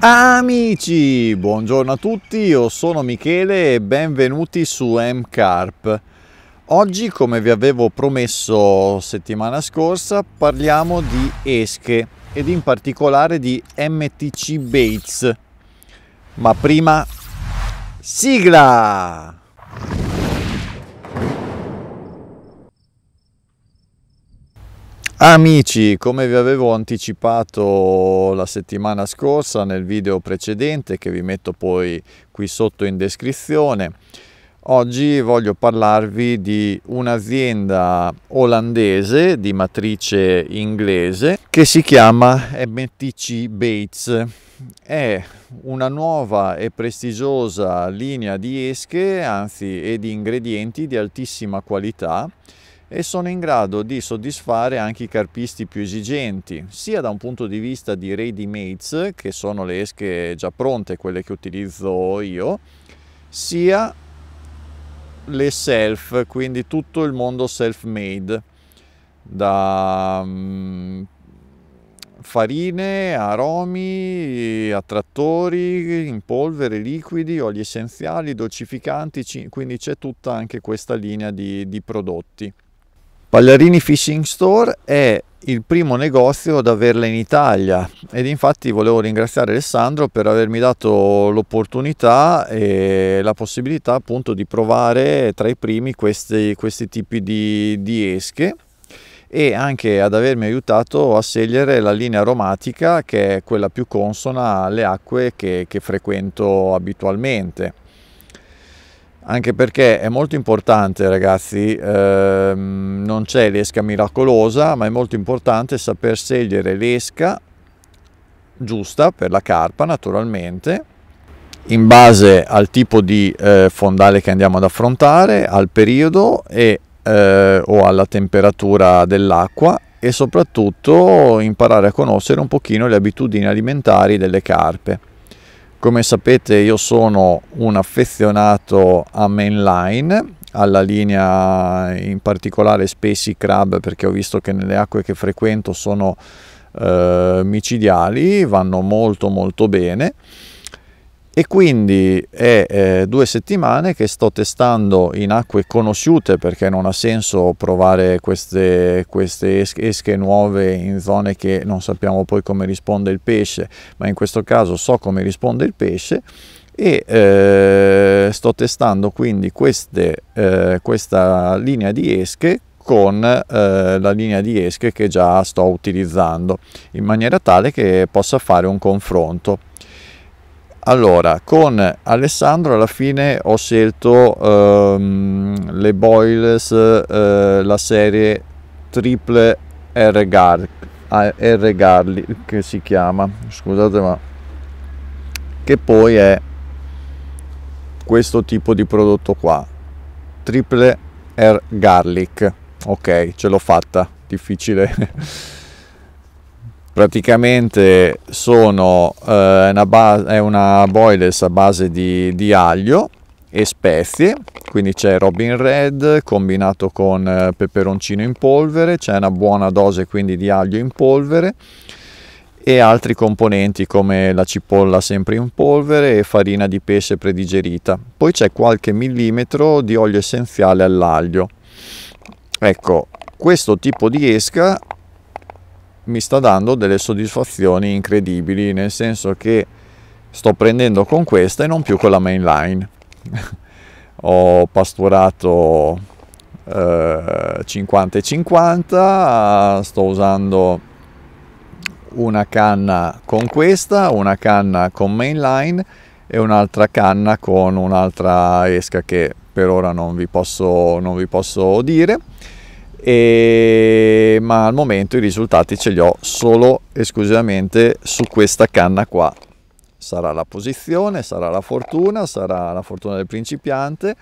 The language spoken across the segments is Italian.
Amici, buongiorno a tutti, io sono Michele e benvenuti su MCARP. Oggi, come vi avevo promesso settimana scorsa, parliamo di esche ed in particolare di MTC Bates. Ma prima, sigla! Amici, come vi avevo anticipato la settimana scorsa nel video precedente che vi metto poi qui sotto in descrizione, oggi voglio parlarvi di un'azienda olandese di matrice inglese che si chiama MTC Bates. È una nuova e prestigiosa linea di esche, anzi, e di ingredienti di altissima qualità e sono in grado di soddisfare anche i carpisti più esigenti, sia da un punto di vista di ready mates, che sono le esche già pronte, quelle che utilizzo io, sia le self, quindi tutto il mondo self-made, da mm, farine, aromi, attrattori in polvere, liquidi, oli essenziali, dolcificanti, quindi c'è tutta anche questa linea di, di prodotti. Pallarini Fishing Store è il primo negozio ad averla in Italia ed infatti volevo ringraziare Alessandro per avermi dato l'opportunità e la possibilità appunto di provare tra i primi questi, questi tipi di, di esche e anche ad avermi aiutato a scegliere la linea aromatica che è quella più consona alle acque che, che frequento abitualmente anche perché è molto importante ragazzi, ehm, non c'è l'esca miracolosa, ma è molto importante saper scegliere l'esca giusta per la carpa naturalmente, in base al tipo di eh, fondale che andiamo ad affrontare, al periodo e, eh, o alla temperatura dell'acqua e soprattutto imparare a conoscere un pochino le abitudini alimentari delle carpe. Come sapete io sono un affezionato a mainline, alla linea in particolare Spacey Crab perché ho visto che nelle acque che frequento sono eh, micidiali, vanno molto molto bene e quindi è eh, due settimane che sto testando in acque conosciute perché non ha senso provare queste, queste esche nuove in zone che non sappiamo poi come risponde il pesce, ma in questo caso so come risponde il pesce e eh, sto testando quindi queste, eh, questa linea di esche con eh, la linea di esche che già sto utilizzando in maniera tale che possa fare un confronto allora, con Alessandro alla fine ho scelto ehm, le Boilers, eh, la serie triple R, Gar, ah, R Garli, che si chiama, scusate ma, che poi è questo tipo di prodotto qua, triple R Garlic, ok, ce l'ho fatta, difficile. praticamente sono, eh, una base, è una boilers a base di, di, aglio e spezie, quindi c'è Robin Red combinato con eh, peperoncino in polvere, c'è una buona dose quindi di aglio in polvere e altri componenti come la cipolla sempre in polvere e farina di pesce predigerita. Poi c'è qualche millimetro di olio essenziale all'aglio. Ecco, questo tipo di esca mi sta dando delle soddisfazioni incredibili, nel senso che sto prendendo con questa e non più con la mainline. Ho pasturato eh, 50 e 50, sto usando una canna con questa, una canna con mainline e un'altra canna con un'altra esca che per ora non vi posso, non vi posso dire e... ma al momento i risultati ce li ho solo esclusivamente su questa canna qua sarà la posizione sarà la fortuna sarà la fortuna del principiante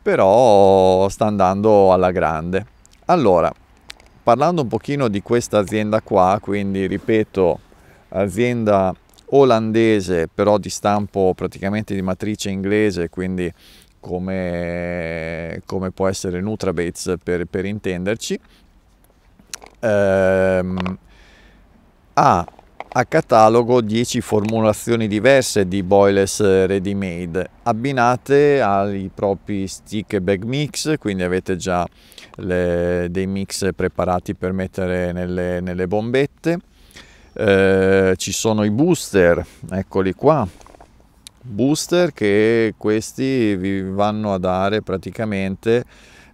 però sta andando alla grande allora parlando un pochino di questa azienda qua quindi ripeto azienda olandese però di stampo praticamente di matrice inglese quindi come, come può essere Nutrabates per, per intenderci, ehm, ha a catalogo 10 formulazioni diverse di boilers ready made abbinate ai propri stick bag mix quindi avete già le, dei mix preparati per mettere nelle, nelle bombette eh, ci sono i booster eccoli qua booster che questi vi vanno a dare praticamente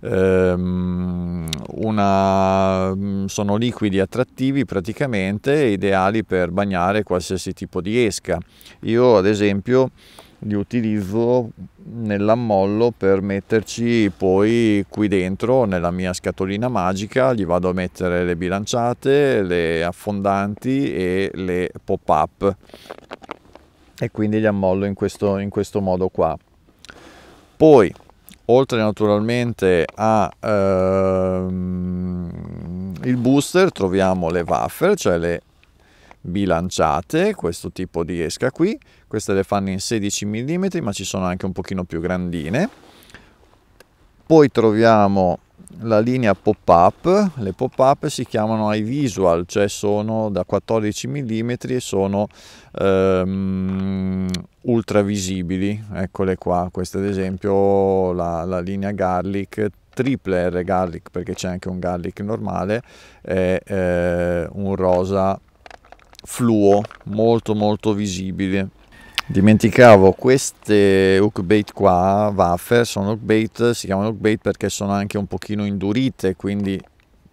ehm, una, mm, sono liquidi attrattivi praticamente ideali per bagnare qualsiasi tipo di esca io ad esempio li utilizzo nell'ammollo per metterci poi qui dentro nella mia scatolina magica gli vado a mettere le bilanciate le affondanti e le pop up e quindi li ammollo in questo, in questo modo qua. Poi, oltre naturalmente al ehm, booster, troviamo le waffer, cioè le bilanciate, questo tipo di esca qui, queste le fanno in 16 mm ma ci sono anche un pochino più grandine. Poi troviamo la linea pop-up, le pop-up si chiamano visual cioè sono da 14 mm e sono ehm, ultra visibili, eccole qua, questa ad esempio la, la linea Garlic triple R Garlic perché c'è anche un Garlic normale è eh, un rosa fluo molto molto visibile Dimenticavo, queste hook bait qua, waffer, sono hook bait, si chiamano hook perché sono anche un pochino indurite, quindi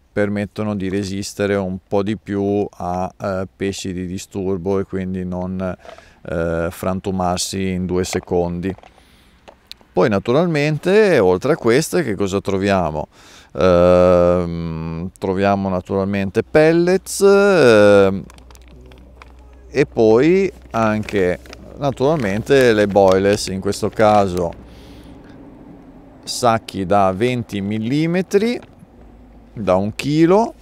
permettono di resistere un po' di più a eh, pesci di disturbo e quindi non eh, frantumarsi in due secondi. Poi naturalmente, oltre a queste, che cosa troviamo? Eh, troviamo naturalmente pellets ehm, e poi anche naturalmente le boilers, in questo caso sacchi da 20 mm, da un chilo,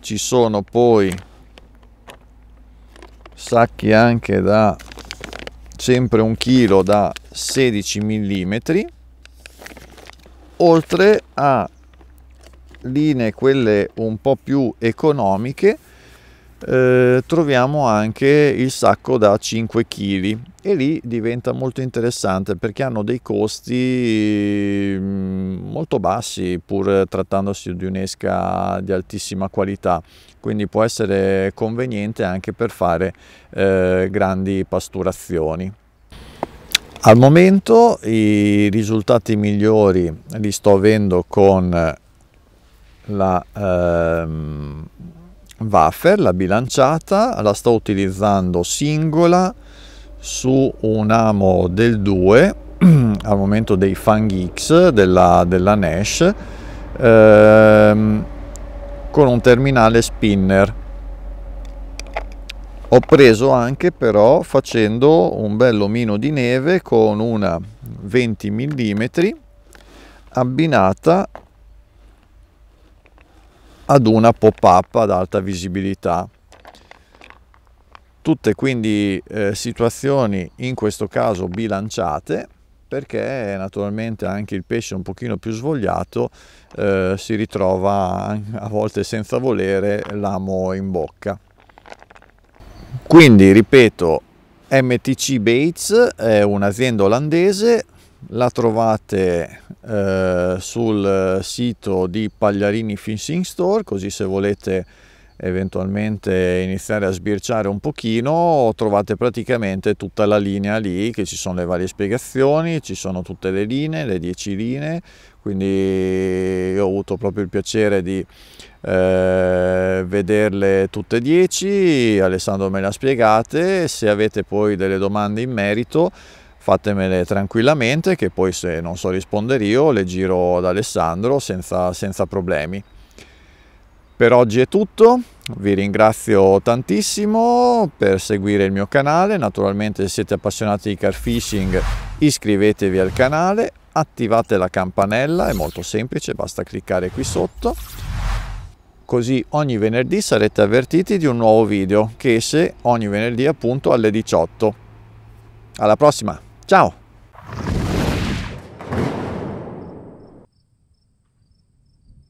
ci sono poi sacchi anche da sempre un chilo da 16 mm, oltre a linee quelle un po' più economiche eh, troviamo anche il sacco da 5 kg e lì diventa molto interessante perché hanno dei costi mm, molto bassi pur trattandosi di un'esca di altissima qualità quindi può essere conveniente anche per fare eh, grandi pasturazioni al momento i risultati migliori li sto avendo con la ehm, wafer, la bilanciata, la sto utilizzando singola su un amo del 2 al momento dei Fang X della, della Nash ehm, con un terminale spinner ho preso anche però facendo un bello omino di neve con una 20 mm abbinata ad una pop-up ad alta visibilità. Tutte quindi eh, situazioni in questo caso bilanciate perché naturalmente anche il pesce un pochino più svogliato eh, si ritrova a volte senza volere l'amo in bocca. Quindi ripeto, MTC Bates è un'azienda olandese la trovate eh, sul sito di Pagliarini Finishing Store, così se volete eventualmente iniziare a sbirciare un pochino trovate praticamente tutta la linea lì che ci sono le varie spiegazioni ci sono tutte le linee le 10 linee quindi ho avuto proprio il piacere di eh, vederle tutte 10 Alessandro me le ha spiegate se avete poi delle domande in merito fatemele tranquillamente che poi se non so rispondere io le giro ad Alessandro senza, senza problemi. Per oggi è tutto, vi ringrazio tantissimo per seguire il mio canale, naturalmente se siete appassionati di car fishing iscrivetevi al canale, attivate la campanella, è molto semplice, basta cliccare qui sotto, così ogni venerdì sarete avvertiti di un nuovo video che esce ogni venerdì appunto alle 18. Alla prossima! Tchau!